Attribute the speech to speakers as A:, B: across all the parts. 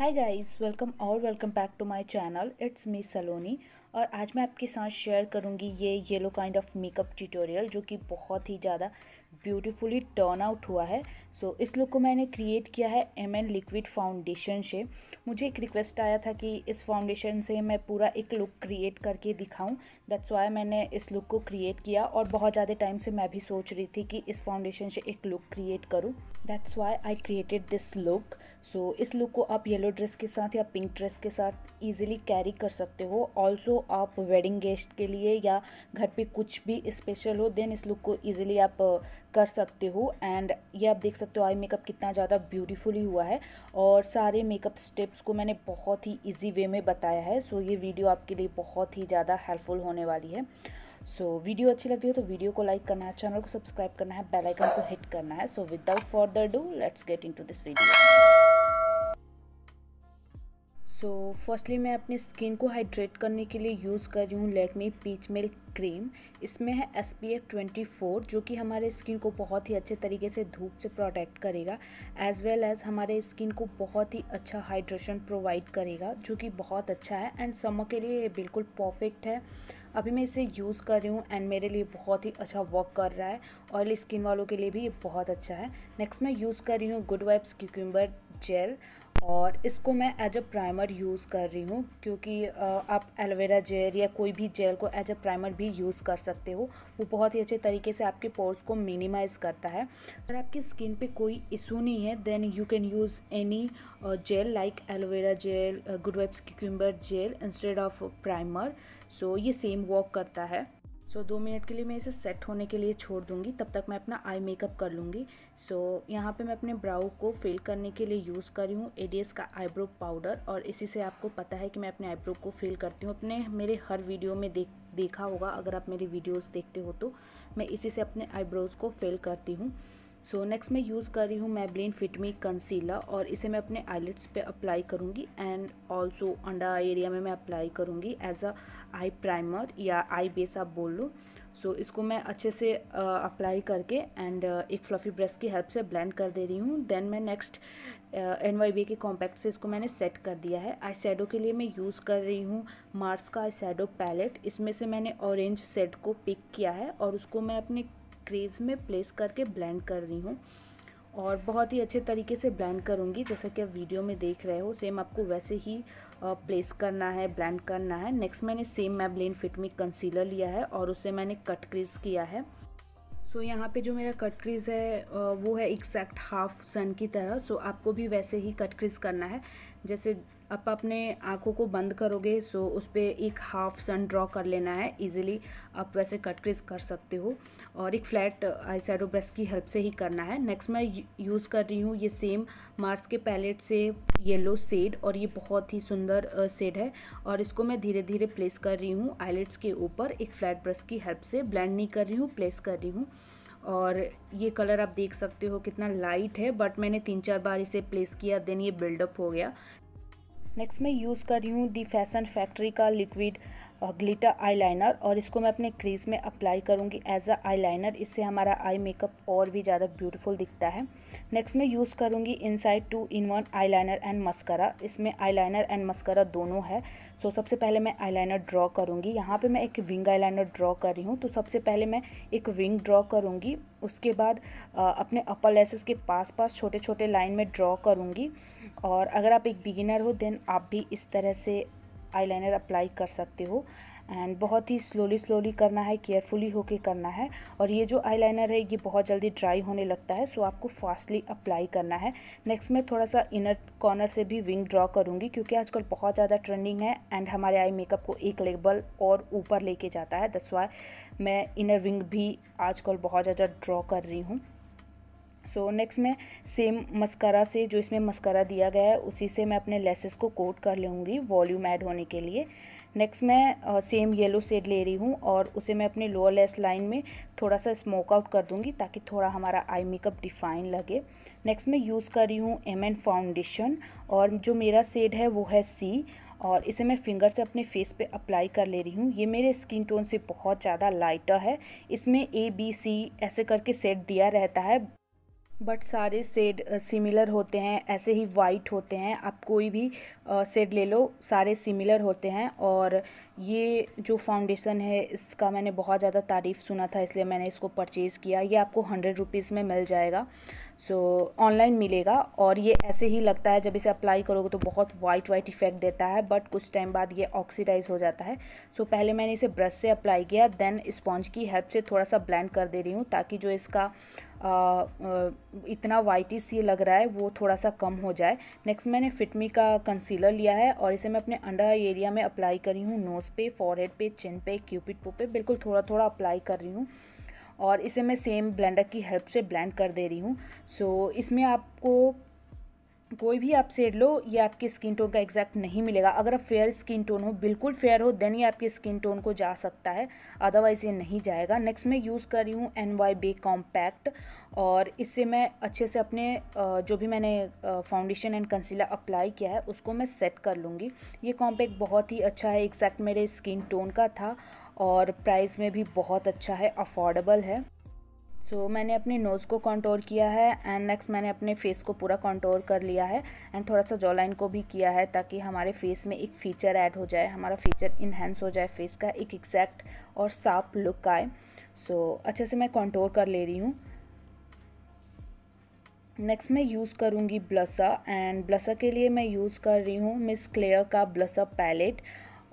A: हाय guys welcome और welcome back to my channel it's me Saloni और आज मैं आपके साथ शेयर करूंगी ये yellow kind of makeup tutorial जो कि बहुत ही ज़्यादा ब्यूटीफुली टर्न आउट हुआ है सो so, इस लुक को मैंने क्रिएट किया है एम एन लिक्विड फाउंडेशन से मुझे एक रिक्वेस्ट आया था कि इस फाउंडेशन से मैं पूरा एक लुक क्रिएट करके दिखाऊं दैट्स वाई मैंने इस लुक को क्रिएट किया और बहुत ज़्यादा टाइम से मैं भी सोच रही थी कि इस फाउंडेशन से एक लुक क्रिएट करूँ that's why I created this look so so, इस लुक को आप येलो ड्रेस के साथ या पिंक ड्रेस के साथ इजीली कैरी कर सकते हो ऑल्सो आप वेडिंग गेस्ट के लिए या घर पे कुछ भी स्पेशल हो देन इस लुक को इजीली आप कर सकते हो एंड ये आप देख सकते हो आई मेकअप कितना ज़्यादा ब्यूटीफुली हुआ है और सारे मेकअप स्टेप्स को मैंने बहुत ही ईजी वे में बताया है सो so, ये वीडियो आपके लिए बहुत ही ज़्यादा हेल्पफुल होने वाली है सो so, वीडियो अच्छी लगती है तो वीडियो को लाइक करना है चैनल को सब्सक्राइब करना है बेल आइकन को हिट करना है so without further ado let's get into this video so so, firstly मैं अपनी स्किन को हाइड्रेट करने के लिए यूज़ कर रही हूँ लैकमी पीच मिल्क क्रीम इसमें है S P F twenty four जो कि हमारे स्किन को बहुत ही अच्छे तरीके से धूप से प्रोटेक्ट करेगा एज़ वेल एज़ हमारे स्किन को बहुत ही अच्छा हाइड्रेशन प्रोवाइड करेगा जो कि बहुत अच्छा है एंड समर के लिए ये बिल्कुल परफेक्ट है अभी मैं इसे यूज़ कर रही हूँ एंड मेरे लिए बहुत ही अच्छा वर्क कर रहा है ऑयली स्किन वालों के लिए भी ये बहुत अच्छा है नेक्स्ट मैं यूज़ कर रही हूँ गुड वाइब्स क्यूक्यूम्बर जेल और इसको मैं एज अ प्राइमर यूज़ कर रही हूँ क्योंकि आप एलोवेरा जेल या कोई भी जेल को एज अ प्राइमर भी यूज़ कर सकते हो वो बहुत ही अच्छे तरीके से आपके पोर्स को मिनिमाइज़ करता है अगर आपकी स्किन पे कोई इशू नहीं है then you can use any gel like aloe vera gel good vibes cucumber gel instead of primer so ये सेम वर्क करता है सो so, दो मिनट के लिए मैं इसे सेट होने के लिए छोड़ दूँगी तब तक मैं अपना आई मेकअप कर लूँगी सो so, यहाँ पे मैं अपने ब्राउ को फिल करने के लिए यूज़ कर रही हूँ एडीएस का आईब्रो पाउडर और इसी से आपको पता है कि मैं अपने आईब्रो को फिल करती हूँ अपने मेरे हर वीडियो में देख देखा होगा अगर आप मेरी वीडियोज़ देखते हो तो मैं इसी से अपने आईब्रोज़ को फिल करती हूँ सो so, नेक्स्ट मैं यूज़ कर रही हूँ मैबलिन फिटमी कंसीलर और इसे मैं अपने आईलेट्स पे अप्लाई करूँगी एंड ऑल्सो अंडा एरिया में मैं अप्लाई करूँगी एज अ आई प्राइमर या आई बेस आप बोल लो सो so, इसको मैं अच्छे से अप्लाई करके एंड एक फ्लफ़ी ब्रश की हेल्प से ब्लेंड कर दे रही हूँ देन मैं next N Y B K compact से इसको मैंने सेट कर दिया है आई शेडो के लिए मैं यूज़ कर रही हूँ मार्स का आई शेडो पैलेट इसमें से मैंने ऑरेंज सेट को पिक किया है और उसको मैं अपने क्रेज़ में प्लेस करके ब्लेंड कर रही हूँ और बहुत ही अच्छे तरीके से ब्लेंड करूँगी जैसा कि आप वीडियो में देख रहे हो सेम आपको वैसे ही प्लेस करना है ब्लेंड करना है नेक्स्ट मैंने same Maybelline fit me concealer लिया है और उसे मैंने कट क्रीज किया है सो so, यहाँ पे जो मेरा कट क्रीज है वो है एक्सैक्ट हाफ सन की तरह सो so, आपको भी वैसे ही कट क्रीज करना है जैसे आप अपने आँखों को बंद करोगे सो उस पर एक हाफ सन ड्रॉ कर लेना है इजीली आप वैसे कट क्रिज कर सकते हो और एक फ्लैट आई साइडो ब्रश की हेल्प से ही करना है नेक्स्ट मैं यूज़ कर रही हूँ ये सेम मार्स के पैलेट से येलो सेड और ये बहुत ही सुंदर सेड है और इसको मैं धीरे धीरे प्लेस कर रही हूँ आईलेट्स के ऊपर एक फ्लैट ब्रश की हेल्प से ब्लैंड नहीं कर रही हूँ प्लेस कर रही हूँ और ये कलर आप देख सकते हो कितना लाइट है बट मैंने तीन चार बार इसे प्लेस किया देन ये बिल्डअप हो गया नेक्स्ट मैं यूज़ कर रही हूँ दी फैशन फैक्ट्री का लिक्विड ग्लिटर आईलाइनर और इसको मैं अपने क्रीज में अप्लाई करूँगी एज अ आईलाइनर इससे हमारा आई मेकअप और भी ज़्यादा ब्यूटीफुल दिखता है नेक्स्ट मैं यूज़ करूँगी Insight two in one eyeliner and mascara इसमें आईलाइनर एंड मस्करा दोनों है सो so, सबसे पहले मैं आईलाइनर ड्रॉ करूँगी यहाँ पे मैं एक विंग आईलाइनर ड्रॉ कर रही हूँ तो सबसे पहले मैं एक विंग ड्रॉ करूँगी उसके बाद आ, अपने अपर लेसेस के पास पास छोटे छोटे लाइन में ड्रॉ करूँगी और अगर आप एक बिगिनर हो देन आप भी इस तरह से आईलाइनर अप्लाई कर सकते हो एंड बहुत ही स्लोली स्लोली करना है केयरफुली होके करना है और ये जो आईलाइनर है ये बहुत जल्दी ड्राई होने लगता है सो आपको फास्टली अप्लाई करना है नेक्स्ट मैं थोड़ा सा इनर कॉर्नर से भी विंग ड्रॉ करूँगी क्योंकि आजकल बहुत ज़्यादा ट्रेंडिंग है एंड हमारे आई मेकअप को एक लेवल और ऊपर लेके जाता है दस मैं इनर विंग भी आजकल बहुत ज़्यादा ड्रॉ कर रही हूँ सो so, नेक्स्ट में सेम मस्करा से जो इसमें मस्करा दिया गया है उसी से मैं अपने लेसेस को कोट कर लूँगी वॉल्यूम ऐड होने के लिए नेक्स्ट मैं सेम येलो सेड ले रही हूँ और उसे मैं अपने लोअर लेस लाइन में थोड़ा सा स्मोक आउट कर दूँगी ताकि थोड़ा हमारा आई मेकअप डिफाइन लगे नेक्स्ट मैं यूज़ कर रही हूँ एम एन फाउंडेशन और जो मेरा सेड है वो है सी और इसे मैं फिंगर से अपने फेस पे अप्लाई कर ले रही हूँ ये मेरे स्किन टोन से बहुत ज़्यादा लाइटर है इसमें ए बी सी ऐसे करके सेट दिया रहता है बट सारे सेड सिमिलर होते हैं ऐसे ही वाइट होते हैं आप कोई भी सेड ले लो सारे सिमिलर होते हैं और ये जो फाउंडेशन है इसका मैंने बहुत ज़्यादा तारीफ़ सुना था इसलिए मैंने इसको परचेज़ किया ये आपको हंड्रेड रुपीज़ में मिल जाएगा सो so, ऑनलाइन मिलेगा और ये ऐसे ही लगता है जब इसे अप्लाई करोगे तो बहुत वाइट वाइट इफेक्ट देता है बट कुछ टाइम बाद ये ऑक्सीडाइज हो जाता है सो so, पहले मैंने इसे ब्रश से अप्लाई किया देन स्पॉन्ज की हेल्प से थोड़ा सा ब्लेंड कर दे रही हूँ ताकि जो इसका आ, इतना वाइटिस ये लग रहा है वो थोड़ा सा कम हो जाए नेक्स्ट मैंने फिटमी का कंसीलर लिया है और इसे मैं अपने अंडर एरिया में अप्लाई कर रही हूँ नोज़ पे फॉरहेड पे चिन पे क्यूपिड पो पे बिल्कुल थोड़ा थोड़ा अप्लाई कर रही हूँ और इसे मैं सेम ब्लेंडर की हेल्प से ब्लेंड कर दे रही हूँ सो so, इसमें आपको कोई भी आप सेड लो ये आपके स्किन टोन का एग्जैक्ट नहीं मिलेगा अगर आप फेयर स्किन टोन हो बिल्कुल फेयर हो देन ये आपके स्किन टोन को जा सकता है अदरवाइज़ ये नहीं जाएगा नेक्स्ट मैं यूज़ कर रही हूँ एन वाई बे कॉम्पैक्ट और इससे मैं अच्छे से अपने जो भी मैंने फाउंडेशन एंड कंसीलर अप्लाई किया है उसको मैं सेट कर लूँगी ये कॉम्पैक्ट बहुत ही अच्छा है एग्जैक्ट मेरे स्किन टोन का था और प्राइस में भी बहुत अच्छा है अफोर्डेबल है सो so, मैंने अपने नोज़ को कंट्रोल किया है एंड नेक्स्ट मैंने अपने फेस को पूरा कंट्रोल कर लिया है एंड थोड़ा सा जॉलाइन को भी किया है ताकि हमारे फेस में एक फ़ीचर ऐड हो जाए हमारा फीचर इन्हेंस हो जाए फेस का एक एग्जैक्ट और साफ लुक आए सो so, अच्छे से मैं कंट्रोल कर ले रही हूँ नेक्स्ट मैं यूज़ करूँगी ब्लसा एंड ब्लसा के लिए मैं यूज़ कर रही हूँ मिस क्लेयर का ब्लसा पैलेट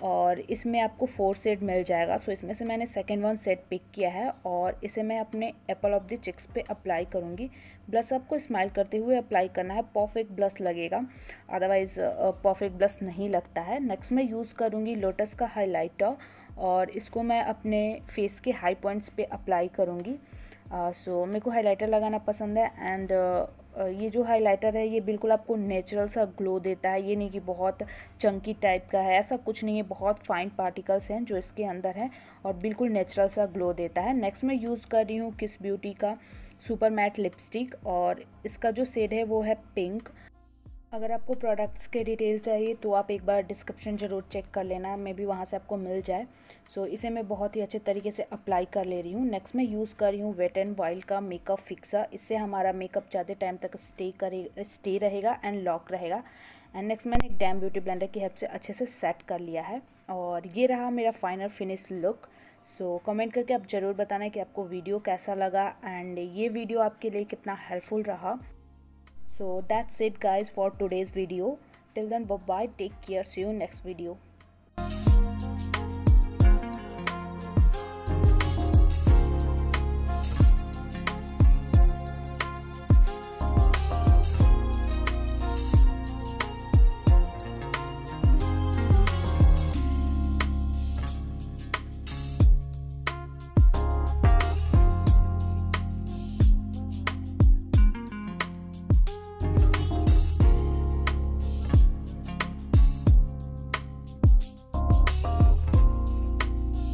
A: और इसमें आपको फोर सेट मिल जाएगा सो इसमें से मैंने सेकेंड वन सेट पिक किया है और इसे मैं अपने एप्पल ऑफ द चिक्स पे अप्लाई करूँगी ब्लस आपको स्माइल करते हुए अप्लाई करना है परफेक्ट ब्लस लगेगा अदरवाइज़ परफेक्ट ब्लस नहीं लगता है नेक्स्ट मैं यूज़ करूँगी लोटस का हाईलाइटर और इसको मैं अपने फेस के हाई पॉइंट्स पर अप्लाई करूँगी सो uh, so, मेरे को हाइलाइटर लगाना पसंद है एंड uh, ये जो हाइलाइटर है ये बिल्कुल आपको नेचुरल सा ग्लो देता है ये नहीं कि बहुत चंकी टाइप का है ऐसा कुछ नहीं है बहुत फाइन पार्टिकल्स हैं जो इसके अंदर है और बिल्कुल नेचुरल सा ग्लो देता है नेक्स्ट मैं यूज़ कर रही हूँ किस ब्यूटी का सुपर मैट लिपस्टिक और इसका जो सेड है वो है पिंक अगर आपको प्रोडक्ट्स के डिटेल चाहिए तो आप एक बार डिस्क्रिप्शन ज़रूर चेक कर लेना मे भी वहाँ से आपको मिल जाए सो so, इसे मैं बहुत ही अच्छे तरीके से अप्लाई कर ले रही हूँ नेक्स्ट मैं यूज़ कर रही हूँ वेट एंड वाइल्ड का मेकअप फिक्सर इससे हमारा मेकअप ज़्यादा टाइम तक स्टे करे स्टे रहेगा एंड लॉक रहेगा एंड नेक्स्ट मैंने एक डैम ब्यूटी ब्लेंडर की हेल्प से अच्छे से सेट कर लिया है और ये रहा मेरा final finish look so so, comment करके आप ज़रूर बताना कि आपको वीडियो कैसा लगा एंड ये वीडियो आपके लिए कितना हेल्पफुल रहा so that's it guys for today's video till then bye bye take care see you next video